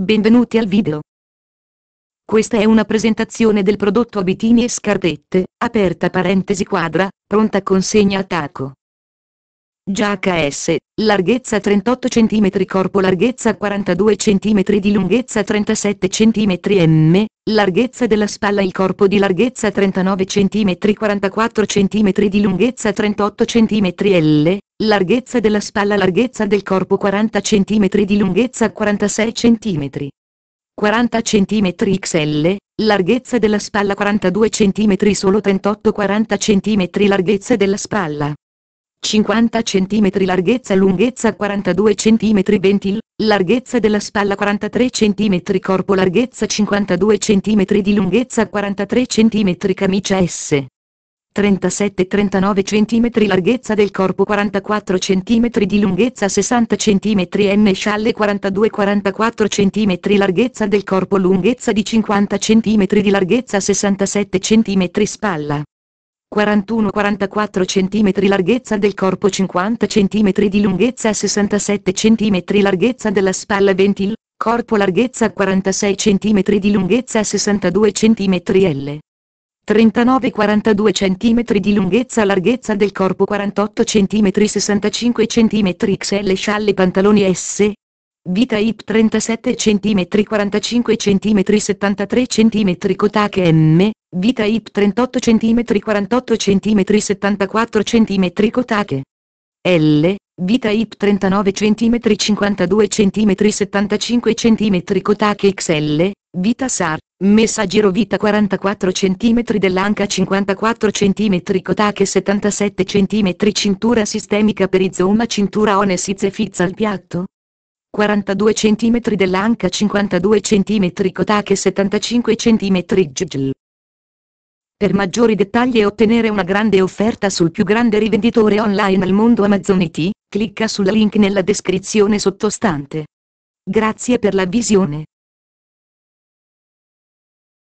Benvenuti al video. Questa è una presentazione del prodotto abitini e scarpette, aperta parentesi quadra, pronta consegna a taco. GHS, larghezza 38 cm corpo larghezza 42 cm di lunghezza 37 cm m, larghezza della spalla il corpo di larghezza 39 cm 44 cm di lunghezza 38 cm l, larghezza della spalla, larghezza del corpo 40 cm di lunghezza 46 cm. 40 cm XL, larghezza della spalla 42 cm solo 38-40 cm larghezza della spalla. 50 cm larghezza lunghezza 42 cm ventil, larghezza della spalla 43 cm corpo larghezza 52 cm di lunghezza 43 cm camicia S. 37-39 cm larghezza del corpo 44 cm di lunghezza 60 cm n scialle 42-44 cm larghezza del corpo lunghezza di 50 cm di larghezza 67 cm spalla 41-44 cm larghezza del corpo 50 cm di lunghezza 67 cm larghezza della spalla 20 corpo larghezza 46 cm di lunghezza 62 cm L 39-42 cm di lunghezza larghezza del corpo 48 cm 65 cm XL scialle pantaloni S. Vita IP 37 cm 45 cm 73 cm Kotak M. Vita IP 38 cm 48 cm 74 cm Kotak. L. Vita IP 39 cm 52 cm 75 cm Kotak XL. Vita SAR Messa giro vita 44 cm dell'anca 54 cm Kotake 77 cm Cintura sistemica per Izoma Cintura e fizza al piatto 42 cm dell'anca 52 cm Kotake 75 cm Gigl per maggiori dettagli e ottenere una grande offerta sul più grande rivenditore online al mondo Amazon IT, clicca sul link nella descrizione sottostante. Grazie per la visione.